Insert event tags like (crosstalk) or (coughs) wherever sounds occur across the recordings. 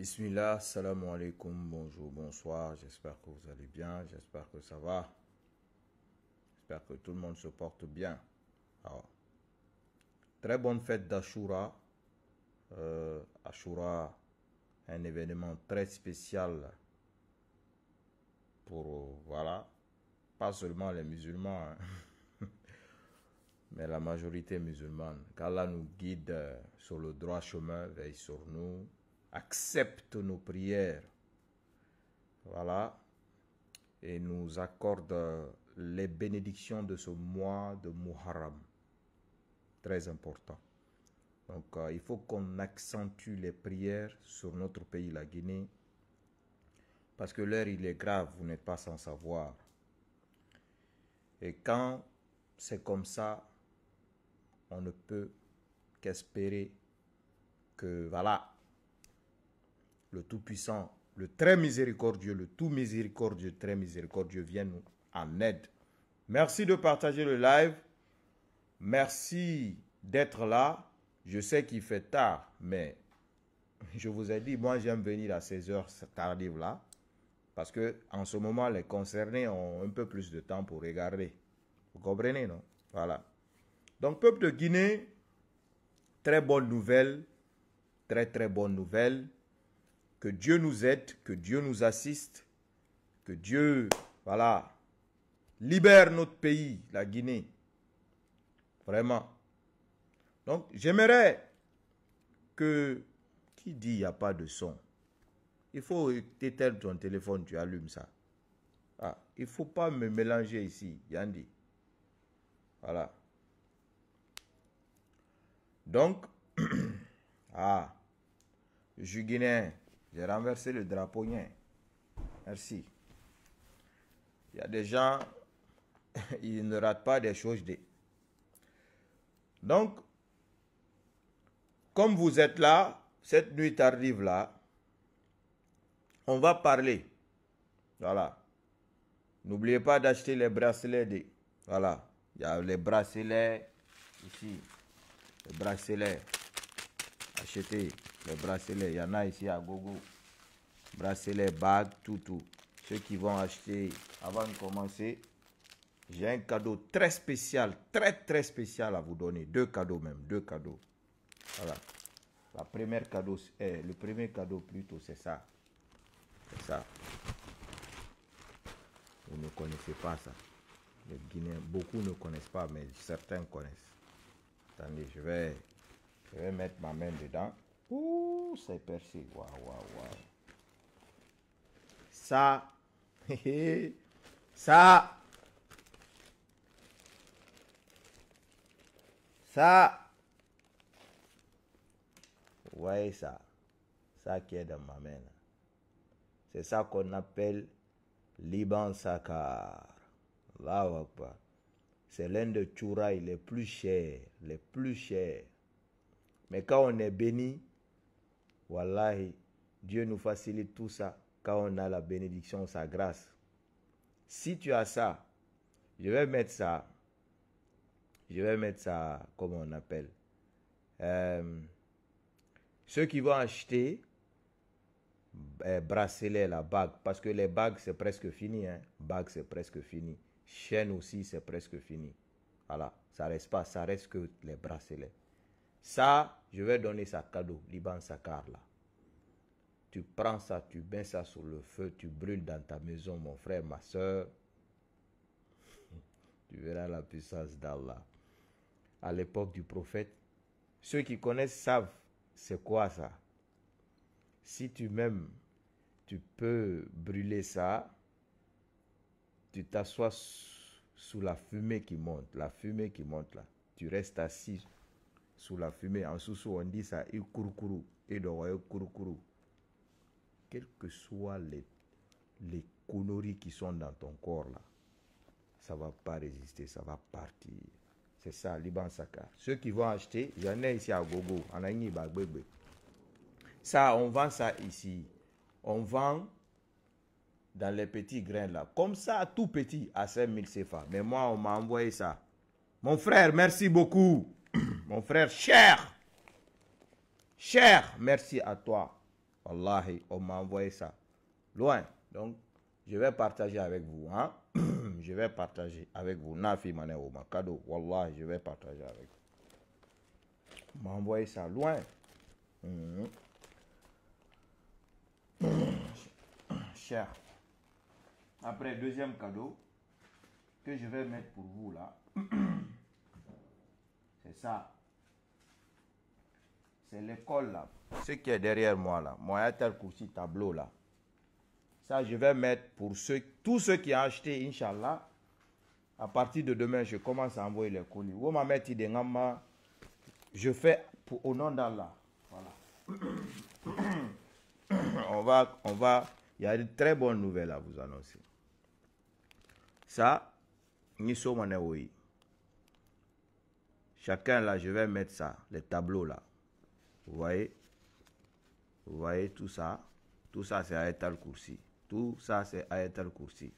Bismillah, salam alaikum, bonjour, bonsoir, j'espère que vous allez bien, j'espère que ça va. J'espère que tout le monde se porte bien. Alors, très bonne fête d'Ashura. Euh, Ashura, un événement très spécial pour, voilà, pas seulement les musulmans, hein, (laughs) mais la majorité musulmane. Qu'Allah nous guide euh, sur le droit chemin, veille sur nous accepte nos prières. Voilà. Et nous accorde les bénédictions de ce mois de Muharram. Très important. Donc euh, il faut qu'on accentue les prières sur notre pays, la Guinée. Parce que l'heure, il est grave, vous n'êtes pas sans savoir. Et quand c'est comme ça, on ne peut qu'espérer que, voilà, le Tout-Puissant, le Très Miséricordieux, le Tout Miséricordieux, Très Miséricordieux vienne nous en aide. Merci de partager le live. Merci d'être là. Je sais qu'il fait tard, mais je vous ai dit, moi j'aime venir à ces heures tardives là, parce que en ce moment les concernés ont un peu plus de temps pour regarder. Vous comprenez, non Voilà. Donc peuple de Guinée, très bonne nouvelle, très très bonne nouvelle que Dieu nous aide, que Dieu nous assiste, que Dieu, voilà, libère notre pays, la Guinée. Vraiment. Donc, j'aimerais que... Qui dit il n'y a pas de son Il faut éteindre ton téléphone, tu allumes ça. Ah, il ne faut pas me mélanger ici, Yandi. Voilà. Donc, (clears throat) ah, je guinéen. J'ai renversé le drapeau. Merci. Il y a des gens, (laughs) ils ne ratent pas des choses. Donc, comme vous êtes là, cette nuit arrive là, on va parler. Voilà. N'oubliez pas d'acheter les bracelets. voilà. Il y a les bracelets ici. Les bracelets. Achetez les bracelets. Il y en a ici à Gogo. Bracelets, bagues, tout, tout. Ceux qui vont acheter avant de commencer, j'ai un cadeau très spécial, très très spécial à vous donner. Deux cadeaux même, deux cadeaux. Voilà. La première cadeau, eh, le premier cadeau plutôt, c'est ça. C'est ça. Vous ne connaissez pas ça. Les Guinéens, beaucoup ne connaissent pas, mais certains connaissent. Attendez, je vais, je vais mettre ma main dedans. Ouh, c'est percé. Waouh, waouh, Ça. (laughs) Ça. Ça. voyez ça. Ça qui est dans ma main. C'est ça qu'on appelle Liban Sakar. C'est l'un des chourailles les plus chers, les plus chers. Mais quand on est béni, Wallahi, Dieu nous facilite tout ça quand on a la bénédiction, sa grâce. Si tu as ça, je vais mettre ça. Je vais mettre ça, comment on appelle euh, Ceux qui vont acheter euh, bracelet, la bague, parce que les bagues, c'est presque fini. Hein? Bague, c'est presque fini. Chaîne aussi, c'est presque fini. Voilà, ça reste pas, ça reste que les bracelets. Ça, je vais donner ça cadeau, Liban Sakar là. Tu prends ça, tu mets ça sur le feu, tu brûles dans ta maison, mon frère, ma soeur. (laughs) tu verras la puissance d'Allah. À l'époque du prophète, ceux qui connaissent savent c'est quoi ça. Si tu m'aimes, tu peux brûler ça. Tu t'assois sous la fumée qui monte, la fumée qui monte là. Tu restes assis sous la fumée. En sous-sous, on dit ça, il kurukuru, il Quelles que soient les, les conneries qui sont dans ton corps là, ça va pas résister, ça va partir. C'est ça, Liban Saka. Ceux qui vont acheter, en a ici à Gogo, en Bagbebe. Bah, bah. Ça, on vend ça ici. On vend dans les petits grains là. Comme ça, tout petit, à 5000 CFA. Mais moi, on m'a envoyé ça. Mon frère, merci beaucoup. (clears throat) Mon frère, cher, cher, merci à toi. Wallahi, on m'a envoyé ça. Loin. Donc, je vais partager avec vous. Hein. (clears throat) je vais partager avec vous. Nafi ma cadeau. Wallahi, je vais partager avec vous. On m'a envoyé ça loin. Mmh. (clears throat) Cher. Après, deuxième cadeau que je vais mettre pour vous là ça. C'est l'école là. Ce qui est derrière moi là. Moi, tel tableau là. Ça, je vais mettre pour ceux, tous ceux qui ont acheté, Inch'Allah. À partir de demain, je commence à envoyer les colis. Je fais pour, au nom d'Allah. Voilà. (coughs) on va, on va. Il y a de très bonnes nouvelles à vous annoncer. Ça, nous sommes en Chacun là, je vais mettre ça, les tableaux là. Vous voyez Vous voyez tout ça Tout ça, c'est Ayatal Kursi. Tout ça, c'est Ayatal Kursi.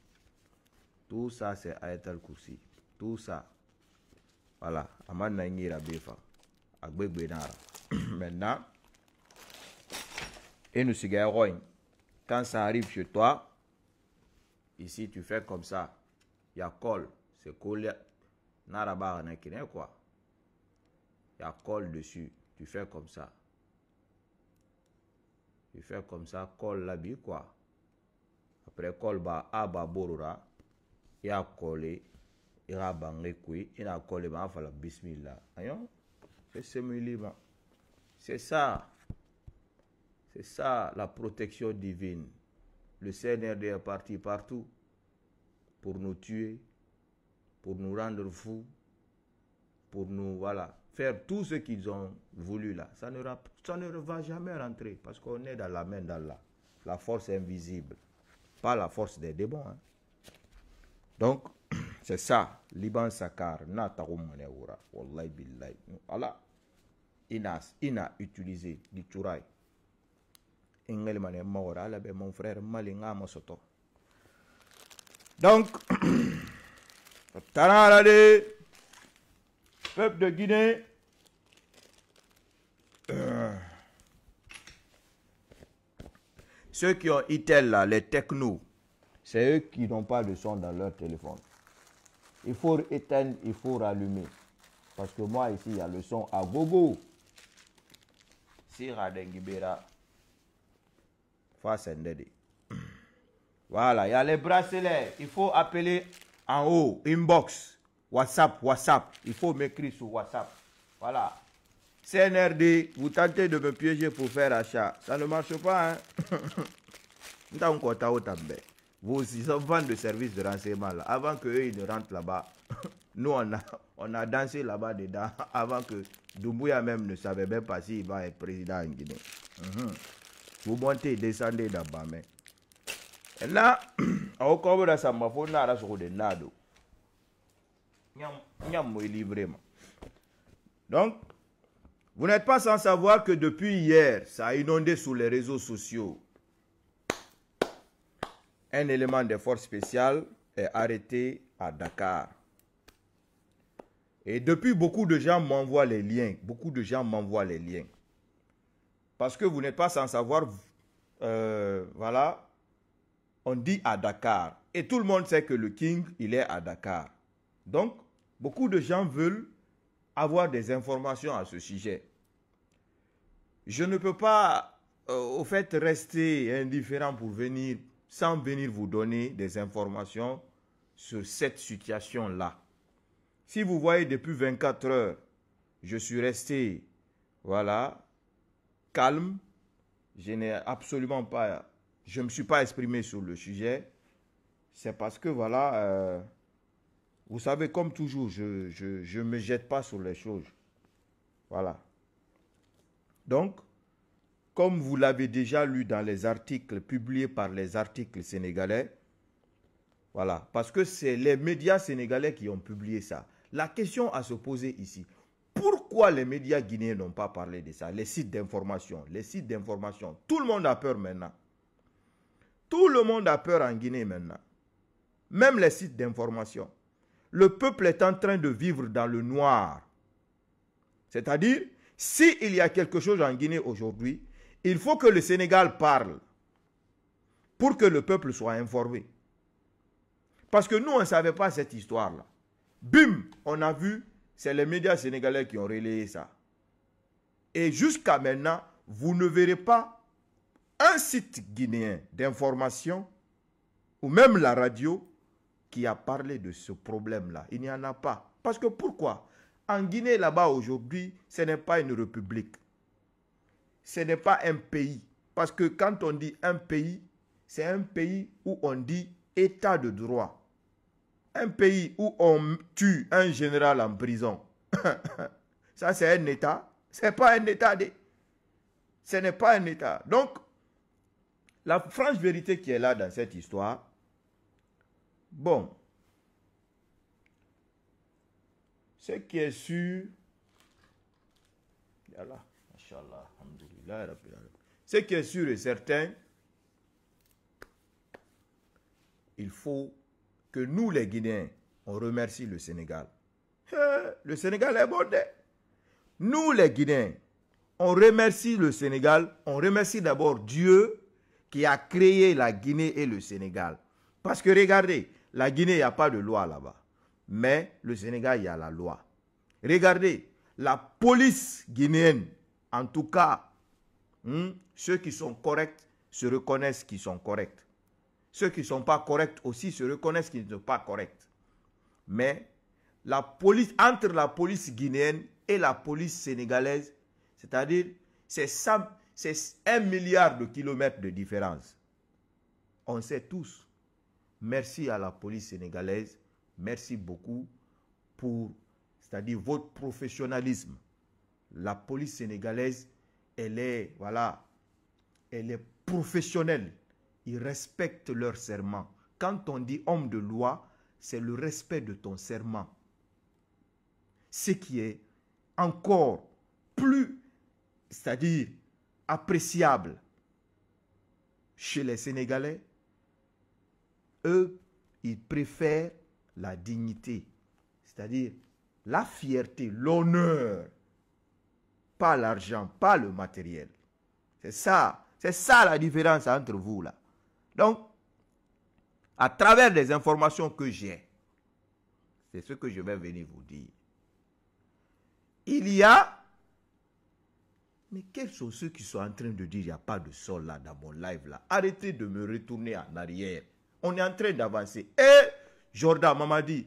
Tout ça, c'est Ayatal Kursi. Tout ça. Voilà. Amanangi la Befa. (coughs) Maintenant, et nous cigarogne. Quand ça arrive chez toi, ici, tu fais comme ça. Il y a col. C'est collé. Naraba, quoi. Il y a colle dessus. Tu fais comme ça. Tu fais comme ça, colle l'habit, quoi. Après, colle ba aba borura. Il a collé. Il a bangé quoi Il a collé ba fala bismillah. Ayon? C'est ce C'est ça. C'est ça la protection divine. Le Seigneur est parti partout pour nous tuer, pour nous rendre fous, pour nous, voilà, faire tout ce qu'ils ont voulu là. Ça ne, va jamais rentrer parce qu'on est dans la main d'Allah, la force invisible, pas la force des démons. Hein. Donc, (clears throat) c'est ça, Liban Sakar, a wallahi billahi. Allah, Inas, Ina utilisé du ben mon frère, malinga mosoto. Donc, (clears throat) tarara Peuple de Guinée, euh. ceux qui ont ITEL là, les technos, c'est eux qui n'ont pas de son dans leur téléphone. Il faut éteindre, il faut rallumer. Parce que moi ici, il y a le son à gogo. Sira Dengibera. Voilà, il y a les bracelets. Il faut appeler en haut, inbox. WhatsApp, WhatsApp. Il faut m'écrire sur WhatsApp. Voilà. CNRD, vous tentez de me piéger pour faire achat. Ça ne marche pas, hein Vous ils ont vendu de services de renseignement, là, avant qu'eux, ils ne rentrent là-bas. (laughs) Nous, on a, on a dansé là-bas dedans (laughs) avant que Doumbouya même ne savait même pas s'il va être président en Guinée. Mhm. Vous montez, descendez là-bas, mais. Et là, au combat on a donc vous n'êtes pas sans savoir que depuis hier ça a inondé sur les réseaux sociaux un élément des forces spéciales est arrêté à Dakar. Et depuis, beaucoup de gens m'envoient les liens. Beaucoup de gens m'envoient les liens. Parce que vous n'êtes pas sans savoir, euh, voilà, on dit à Dakar. Et tout le monde sait que le King, il est à Dakar. Donc, beaucoup de gens veulent avoir des informations à ce sujet. Je ne peux pas, euh, au fait, rester indifférent pour venir, sans venir vous donner des informations sur cette situation-là. Si vous voyez depuis 24 heures, je suis resté, voilà, calme, je n'ai absolument pas, je ne me suis pas exprimé sur le sujet, c'est parce que, voilà, euh, vous savez, comme toujours, je ne je, me jette pas sur les choses. Voilà. Donc, comme vous l'avez déjà lu dans les articles publiés par les articles sénégalais, voilà, parce que c'est les médias sénégalais qui ont publié ça. La question à se poser ici, pourquoi les médias guinéens n'ont pas parlé de ça Les sites d'information, les sites d'information, tout le monde a peur maintenant. Tout le monde a peur en Guinée maintenant. Même les sites d'information le peuple est en train de vivre dans le noir. C'est-à-dire, s'il y a quelque chose en Guinée aujourd'hui, il faut que le Sénégal parle pour que le peuple soit informé. Parce que nous, on ne savait pas cette histoire-là. Bim, on a vu, c'est les médias sénégalais qui ont relayé ça. Et jusqu'à maintenant, vous ne verrez pas un site guinéen d'information ou même la radio qui a parlé de ce problème-là. Il n'y en a pas. Parce que pourquoi En Guinée, là-bas, aujourd'hui, ce n'est pas une république. Ce n'est pas un pays. Parce que quand on dit un pays, c'est un pays où on dit état de droit. Un pays où on tue un général en prison. (laughs) Ça, c'est un état. Ce n'est pas un état. De... Ce n'est pas un état. Donc, la franche vérité qui est là dans cette histoire, Bon. Ce qui est sûr, ce qui est sûr et certain, il faut que nous, les Guinéens, on remercie le Sénégal. Hein, le Sénégal est bordé. Hein. Nous, les Guinéens, on remercie le Sénégal. On remercie d'abord Dieu qui a créé la Guinée et le Sénégal. Parce que regardez, la Guinée, il n'y a pas de loi là-bas. Mais le Sénégal, il y a la loi. Regardez, la police guinéenne, en tout cas, hmm, ceux qui sont corrects se reconnaissent qu'ils sont corrects. Ceux qui ne sont pas corrects aussi se reconnaissent qu'ils ne sont pas corrects. Mais la police, entre la police guinéenne et la police sénégalaise, c'est-à-dire, c'est un milliard de kilomètres de différence. On sait tous Merci à la police sénégalaise. Merci beaucoup pour, c'est-à-dire votre professionnalisme. La police sénégalaise, elle est, voilà, elle est professionnelle. Ils respectent leur serment. Quand on dit homme de loi, c'est le respect de ton serment. Ce qui est encore plus, c'est-à-dire appréciable chez les Sénégalais eux, ils préfèrent la dignité, c'est-à-dire la fierté, l'honneur, pas l'argent, pas le matériel. C'est ça, c'est ça la différence entre vous là. Donc, à travers les informations que j'ai, c'est ce que je vais venir vous dire. Il y a, mais quels sont ceux qui sont en train de dire il n'y a pas de sol là dans mon live là Arrêtez de me retourner en arrière on est en train d'avancer. Et Jordan, maman dit,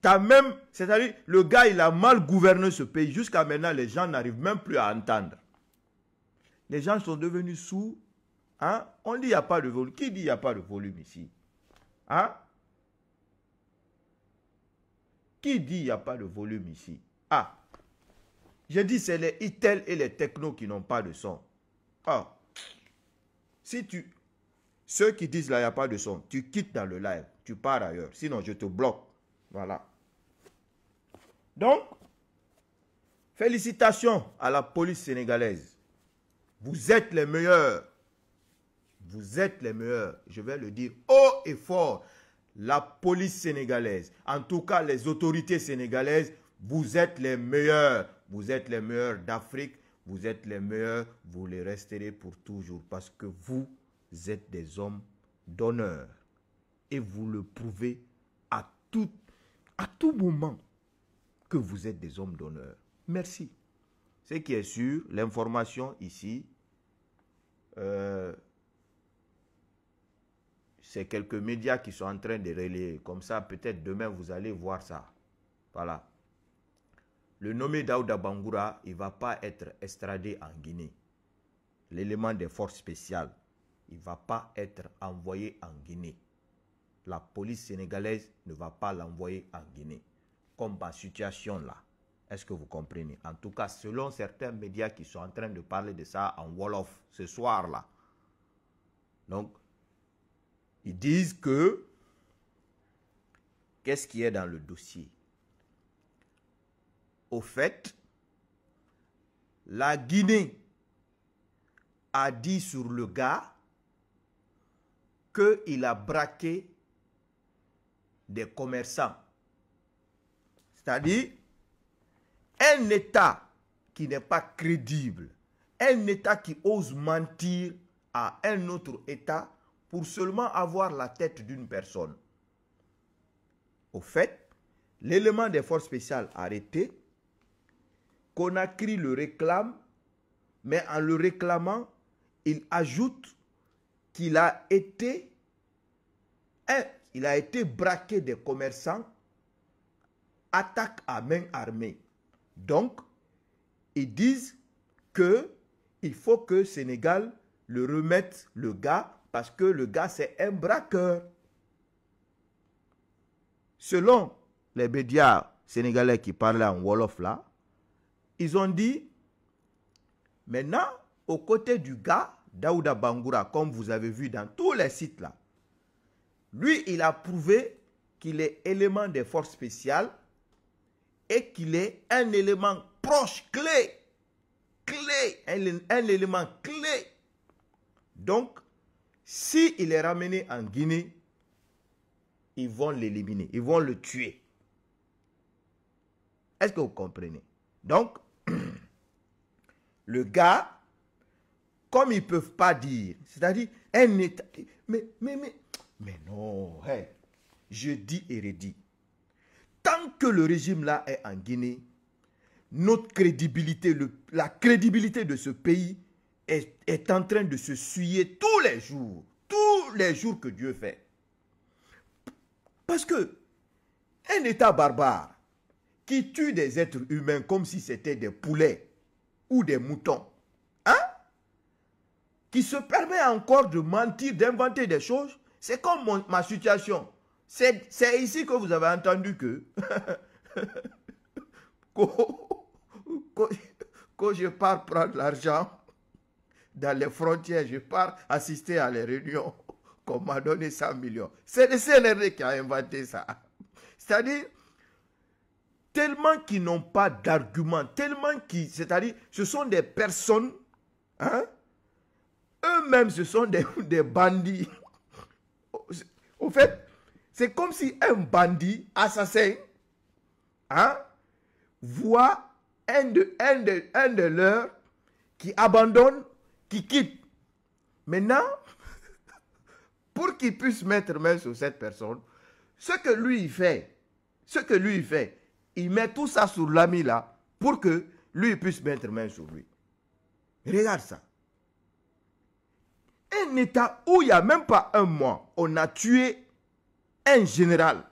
t'as même, c'est-à-dire, le gars, il a mal gouverné ce pays. Jusqu'à maintenant, les gens n'arrivent même plus à entendre. Les gens sont devenus sourds. Hein? On dit, il n'y a pas de volume. Qui dit, il n'y a pas de volume ici? Hein? Qui dit, il n'y a pas de volume ici? Ah! J'ai dit, c'est les ITEL et les technos qui n'ont pas de son. Ah! Si tu ceux qui disent là, il n'y a pas de son, tu quittes dans le live, tu pars ailleurs. Sinon, je te bloque. Voilà. Donc, félicitations à la police sénégalaise. Vous êtes les meilleurs. Vous êtes les meilleurs. Je vais le dire haut et fort. La police sénégalaise, en tout cas les autorités sénégalaises, vous êtes les meilleurs. Vous êtes les meilleurs d'Afrique. Vous êtes les meilleurs. Vous les resterez pour toujours parce que vous, vous êtes des hommes d'honneur. Et vous le prouvez à tout, moment que vous êtes des hommes d'honneur. Merci. Ce qui est sûr, l'information ici, euh, c'est quelques médias qui sont en train de relayer. Comme ça, peut-être demain, vous allez voir ça. Voilà. Le nommé Daouda Bangoura, il ne va pas être extradé en Guinée. L'élément des forces spéciales il ne va pas être envoyé en Guinée. La police sénégalaise ne va pas l'envoyer en Guinée. Comme ma situation là. Est-ce que vous comprenez En tout cas, selon certains médias qui sont en train de parler de ça en Wolof ce soir-là. Donc, ils disent que qu'est-ce qui est dans le dossier Au fait, la Guinée a dit sur le gars qu'il a braqué des commerçants. C'est-à-dire, un État qui n'est pas crédible, un État qui ose mentir à un autre État pour seulement avoir la tête d'une personne. Au fait, l'élément des forces spéciales arrêté, Conakry le réclame, mais en le réclamant, il ajoute qu'il a été, il a été braqué des commerçants, attaque à main armée. Donc, ils disent que il faut que Sénégal le remette le gars parce que le gars c'est un braqueur. Selon les médias sénégalais qui parlaient en Wolof là, ils ont dit maintenant, aux côtés du gars, Daouda Bangoura, comme vous avez vu dans tous les sites là, lui, il a prouvé qu'il est élément des forces spéciales et qu'il est un élément proche, clé, clé, un, élément clé. Donc, s'il est ramené en Guinée, ils vont l'éliminer, ils vont le tuer. Est-ce que vous comprenez Donc, (clears throat) le gars, comme ils ne peuvent pas dire, c'est-à-dire un État. Mais, mais, mais, mais non, je dis et redis. Tant que le régime-là est en Guinée, notre crédibilité, la crédibilité de ce pays est, est en train de se suyer tous les jours, tous les jours que Dieu fait. Parce que un État barbare qui tue des êtres humains comme si c'était des poulets ou des moutons, qui se permet encore de mentir, d'inventer des choses, c'est comme ma situation. C'est ici que vous avez entendu que, (laughs) quand je pars prendre l'argent dans les frontières, je pars assister à les réunions qu'on m'a donné 100 millions. C'est le CNRD qui a inventé ça. C'est-à-dire, tellement qu'ils n'ont pas d'arguments, tellement qu'ils... C'est-à-dire, ce sont des personnes hein, eux-mêmes, ce sont (laughs) des, bandits. Au fait, c'est comme si un bandit assassin hein, voit un de, un de, un de leurs qui abandonne, qui quitte. Maintenant, (laughs) pour qu'il puisse mettre main sur cette personne, ce que lui fait, ce que lui fait, il met tout ça sur l'ami là pour que lui puisse mettre main sur lui. Regarde ça. Un État où il n'y a même pas un mois, on a tué un général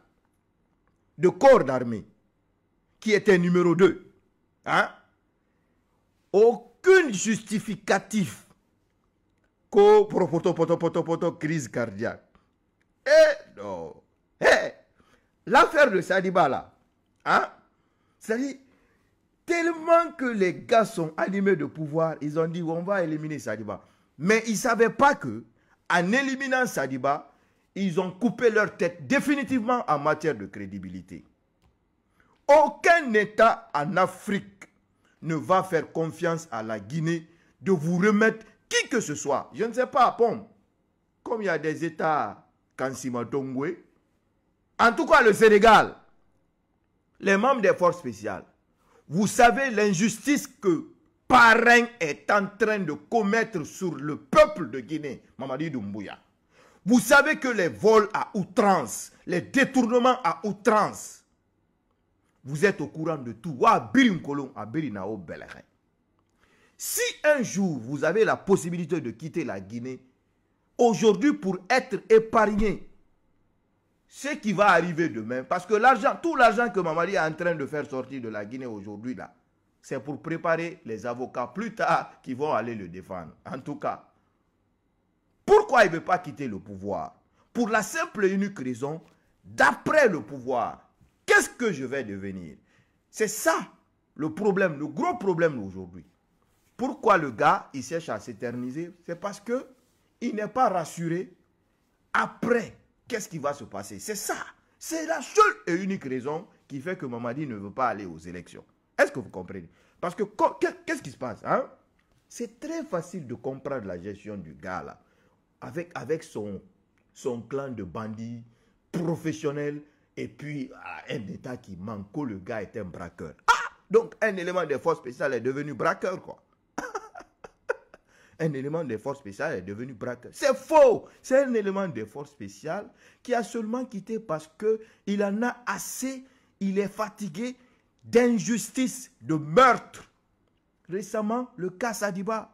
de corps d'armée qui était numéro 2. Hein? Aucune justificatif pour crise cardiaque. Et eh, non. Eh L'affaire de Sadiba là, hein? C'est-à-dire, tellement que les gars sont animés de pouvoir, ils ont dit on va éliminer Sadiba. Mais ils ne savaient pas que, en éliminant Sadiba, ils ont coupé leur tête définitivement en matière de crédibilité. Aucun État en Afrique ne va faire confiance à la Guinée de vous remettre qui que ce soit. Je ne sais pas, Pomme. Comme il y a des États, Kansima Dongwe, en tout cas le Sénégal, les membres des forces spéciales, vous savez l'injustice que parrain est en train de commettre sur le peuple de Guinée, Mamadi Doumbouya. Vous savez que les vols à outrance, les détournements à outrance, vous êtes au courant de tout. Si un jour vous avez la possibilité de quitter la Guinée, aujourd'hui pour être épargné, ce qui va arriver demain, parce que l'argent, tout l'argent que Mamadi est en train de faire sortir de la Guinée aujourd'hui là, c'est pour préparer les avocats plus tard qui vont aller le défendre. En tout cas, pourquoi il ne veut pas quitter le pouvoir Pour la simple et unique raison, d'après le pouvoir, qu'est-ce que je vais devenir C'est ça le problème, le gros problème d'aujourd'hui. Pourquoi le gars, il cherche à s'éterniser C'est parce que il n'est pas rassuré après qu'est-ce qui va se passer. C'est ça. C'est la seule et unique raison qui fait que Mamadi ne veut pas aller aux élections. Est-ce que vous comprenez Parce que qu'est-ce qui se passe hein? C'est très facile de comprendre la gestion du gars là, avec, avec son, son clan de bandits professionnels et puis ah, un état qui manque, le gars est un braqueur. Ah Donc un élément des forces spéciales est devenu braqueur quoi. (laughs) un élément des forces spéciales est devenu braqueur. C'est faux. C'est un élément des forces spéciales qui a seulement quitté parce que en a assez, il est fatigué, d'injustice, de meurtre. Récemment, le cas Sadiba.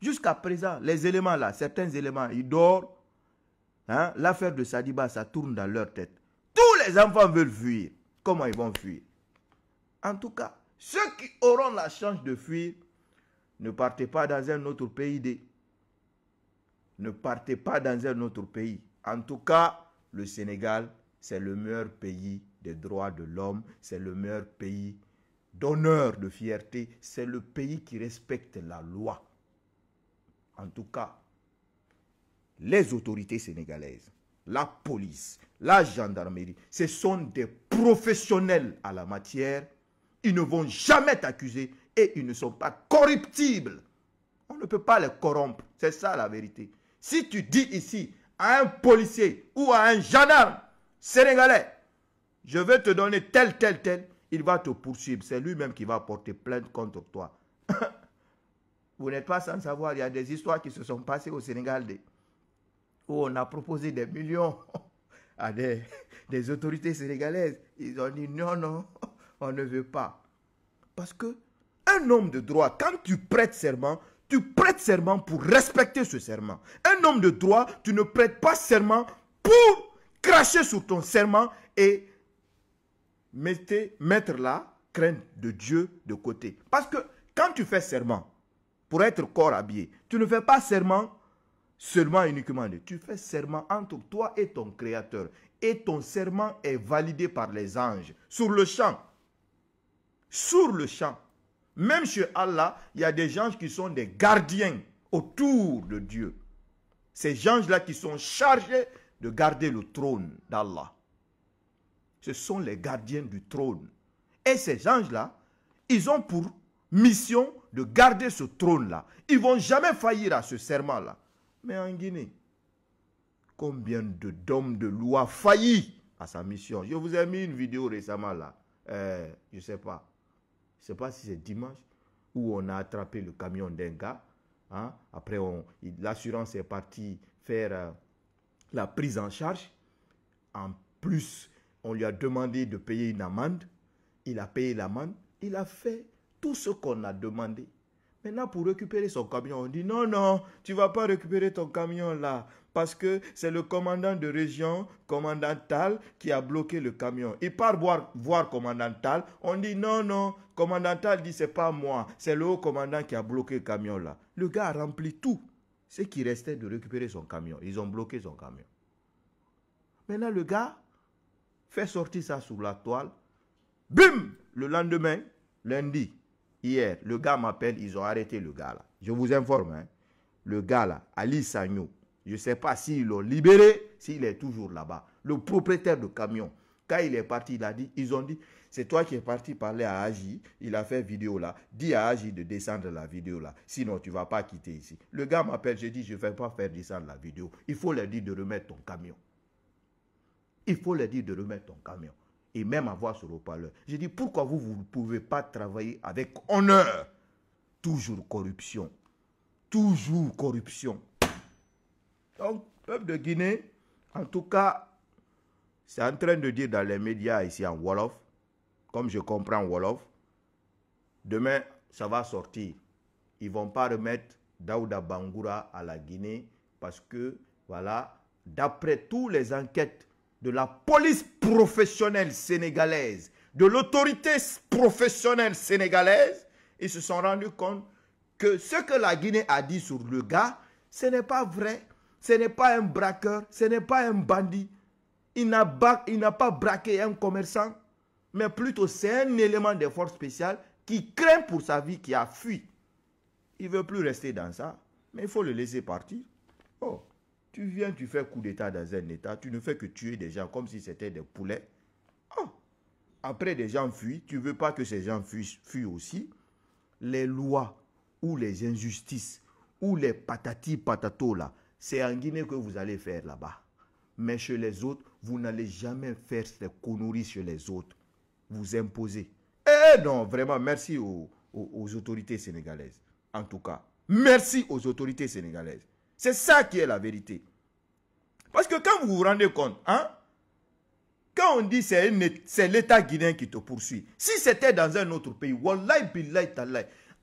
Jusqu'à présent, les éléments là, certains éléments, ils dorment. Hein, l'affaire de Sadiba, ça tourne dans leur tête. Tous les enfants veulent fuir. Comment ils vont fuir En tout cas, ceux qui auront la chance de fuir, ne partez pas dans un autre pays. Ne partez pas dans un autre pays. En tout cas, le Sénégal, c'est le meilleur pays des droits de l'homme, c'est le meilleur pays d'honneur, de fierté, c'est le pays qui respecte la loi. En tout cas, les autorités sénégalaises, la police, la gendarmerie, ce sont des professionnels à la matière. Ils ne vont jamais t'accuser et ils ne sont pas corruptibles. On ne peut pas les corrompre. C'est ça la vérité. Si tu dis ici à un policier ou à un gendarme sénégalais je vais te donner tel, tel, tel, il va te poursuivre. C'est lui-même qui va porter plainte contre toi. (laughs) Vous n'êtes pas sans savoir, il y a des histoires qui se sont passées au Sénégal où on a proposé des millions (laughs) à des, autorités sénégalaises. Ils ont dit non, non, (laughs) on ne veut pas. Parce que un homme de droit, quand tu prêtes serment, tu prêtes serment pour respecter ce serment. Un homme de droit, tu ne prêtes pas serment pour cracher sur ton serment et mettez, mettre la crainte de Dieu de côté. Parce que quand tu fais serment pour être corps habillé, tu ne fais pas serment seulement uniquement Tu fais serment entre toi et ton Créateur. Et ton serment est validé par les anges. Sur le champ. Sur le champ. Même chez Allah, il y a des anges qui sont des gardiens autour de Dieu. Ces anges-là qui sont chargés de garder le trône d'Allah ce sont les gardiens du trône. Et ces anges-là, ils ont pour mission de garder ce trône-là. Ils vont jamais faillir à ce serment-là. Mais en Guinée, combien de d'hommes de loi faillit à sa mission Je vous ai mis une vidéo récemment là. Euh, je ne sais pas. Je ne sais pas si c'est dimanche où on a attrapé le camion d'un gars. Hein. Après, l'assurance est partie faire euh, la prise en charge. En plus, on lui a demandé de payer une amende. Il a payé l'amende. Il a fait tout ce qu'on a demandé. Maintenant, pour récupérer son camion, on dit non, non, tu vas pas récupérer ton camion là, parce que c'est le commandant de région, commandant Tal, qui a bloqué le camion. Il part voir, voir commandant Tal, on dit non, non, commandant Tal dit c'est pas moi, c'est le haut commandant qui a bloqué le camion là. Le gars a rempli tout ce qui restait de récupérer son camion. Ils ont bloqué son camion. Maintenant, le gars, Fais sortir ça sur la toile. Bim Le lendemain, lundi, hier, le gars m'appelle, ils ont arrêté le gars là. Je vous informe, hein. le gars là, Ali Sanyo, je ne sais pas s'ils l'ont libéré, s'il est toujours là-bas. Le propriétaire de camion, quand il est parti, il a dit, ils ont dit, c'est toi qui es parti parler à Agi, il a fait vidéo là. Dis à Agi de descendre la vidéo là, sinon tu ne vas pas quitter ici. Le gars m'appelle, je dis, je ne vais pas faire descendre la vidéo. Il faut leur dire de remettre ton camion il faut leur dire de remettre ton camion et même avoir ce repas Je J'ai dit, pourquoi vous, vous ne pouvez pas travailler avec honneur Toujours corruption. Toujours corruption. Donc, peuple de Guinée, en tout cas, c'est en train de dire dans les médias ici en Wolof, comme je comprends Wolof, demain, ça va sortir. Ils ne vont pas remettre Daouda Bangoura à la Guinée parce que, voilà, d'après toutes les enquêtes de la police professionnelle sénégalaise, de l'autorité professionnelle sénégalaise, ils se sont rendus compte que ce que la Guinée a dit sur le gars, ce n'est pas vrai, ce n'est pas un braqueur, ce n'est pas un bandit. Il n'a pas braqué un commerçant, mais plutôt c'est un élément des forces spéciales qui craint pour sa vie, qui a fui. Il ne veut plus rester dans ça, mais il faut le laisser partir. Oh. Tu viens, tu fais coup d'État dans un État, tu ne fais que tuer des gens comme si c'était des poulets. Ah, après, des gens fuient, tu ne veux pas que ces gens fuient, aussi. Les lois ou les injustices ou les patati patato là, c'est en Guinée que vous allez faire là-bas. Mais chez les autres, vous n'allez jamais faire ces conneries chez les autres. Vous imposez. Eh, eh non, vraiment, merci aux autorités sénégalaises. En tout cas, merci aux autorités sénégalaises. C'est ça qui est la vérité. Parce que quand vous vous rendez compte, hein, quand on dit que c'est l'État guinéen qui te poursuit, si c'était dans un autre pays,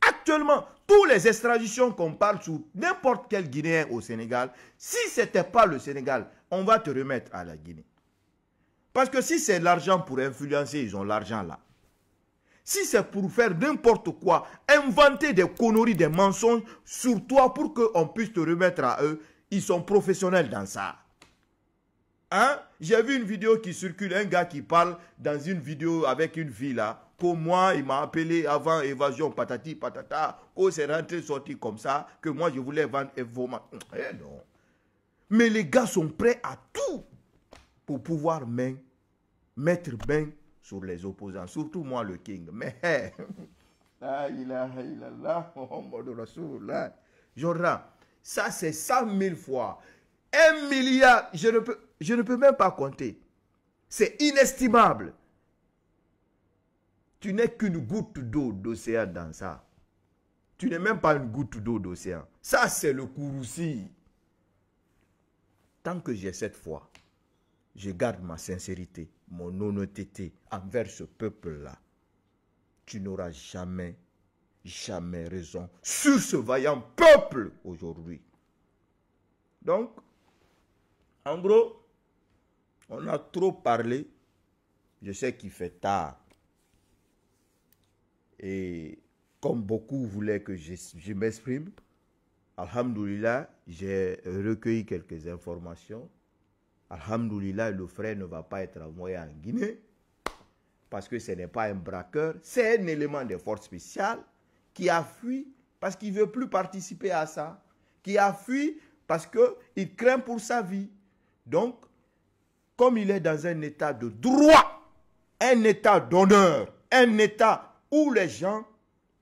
actuellement, toutes les extraditions qu'on parle sur n'importe quel Guinéen au Sénégal, si ce n'était pas le Sénégal, on va te remettre à la Guinée. Parce que si c'est l'argent pour influencer, ils ont l'argent là. Si c'est pour faire n'importe quoi, inventer des conneries, des mensonges sur toi pour qu'on puisse te remettre à eux, ils sont professionnels dans ça. Hein? J'ai vu une vidéo qui circule, un gars qui parle dans une vidéo avec une fille là. Pour moi, il m'a appelé avant évasion, patati, patata. Oh, c'est rentré, sorti comme ça, que moi je voulais vendre et Eh non. Mais les gars sont prêts à tout pour pouvoir main, mettre main sur les opposants, surtout moi le king. Mais (laughs) il a Rasulullah. Jordan, ça c'est 100 000 fois. Un milliard, je ne peux, je ne peux même pas compter. C'est inestimable. Tu n'es qu'une goutte d'eau d'océan dans ça. Tu n'es même pas une goutte d'eau d'océan. Ça, c'est le aussi. Tant que j'ai cette foi, je garde ma sincérité mon honnêteté envers ce peuple-là, tu n'auras jamais, jamais raison sur ce vaillant peuple aujourd'hui. Donc, en gros, on a trop parlé. Je sais qu'il fait tard. Et comme beaucoup voulaient que je, m'exprime, Alhamdulillah, j'ai recueilli quelques informations Alhamdoulilah, le frère ne va pas être envoyé en Guinée parce que ce n'est pas un braqueur, c'est un élément des forces spéciales qui a fui parce qu'il ne veut plus participer à ça, qui a fui parce qu'il craint pour sa vie. Donc, comme il est dans un état de droit, un état d'honneur, un état où les gens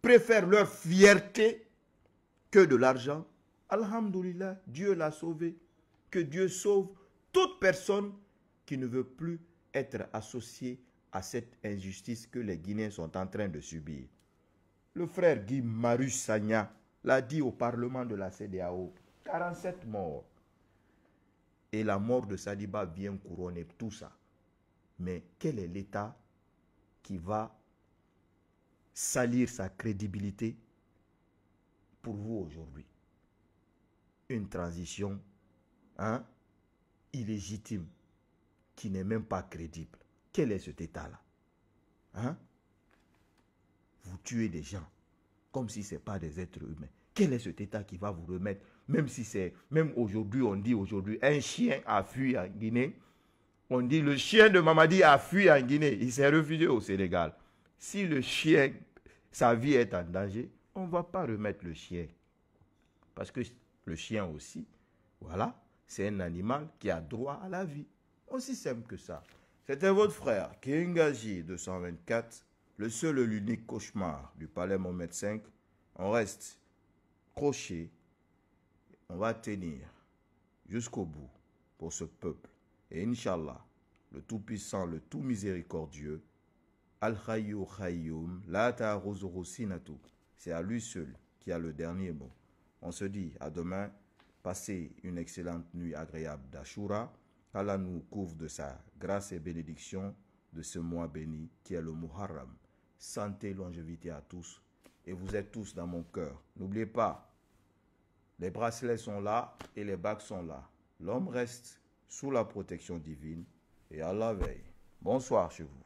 préfèrent leur fierté que de l'argent, Alhamdulillah, Dieu l'a sauvé, que Dieu sauve toute personne qui ne veut plus être associée à cette injustice que les Guinéens sont en train de subir. Le frère Guy Marus l'a dit au Parlement de la CDAO, 47 morts. Et la mort de Sadiba vient couronner tout ça. Mais quel est l'État qui va salir sa crédibilité pour vous aujourd'hui Une transition hein, illégitime, qui n'est même pas crédible. Quel est cet État-là hein? Vous tuez des gens comme si ce n'est pas des êtres humains. Quel est cet État qui va vous remettre, même si c'est, même aujourd'hui, on dit aujourd'hui, un chien a fui en Guinée. On dit, le chien de Mamadi a fui en Guinée. Il s'est réfugié au Sénégal. Si le chien, sa vie est en danger, on ne va pas remettre le chien. Parce que le chien aussi, voilà, c'est un animal qui a droit à la vie. Aussi simple que ça. C'était votre frère, engagé 224, le seul et l'unique cauchemar du palais Mohamed V. On reste crochet, on va tenir jusqu'au bout pour ce peuple. Et inshallah, le Tout-Puissant, le Tout-Miséricordieux, al khayou Khayyum, La c'est à lui seul qui a le dernier mot. On se dit à demain Passez une excellente nuit agréable d'Ashura. Allah nous couvre de sa grâce et bénédiction de ce mois béni qui est le Muharram. Santé, longévité à tous. Et vous êtes tous dans mon cœur. N'oubliez pas, les bracelets sont là et les bagues sont là. L'homme reste sous la protection divine et à la veille. Bonsoir chez vous.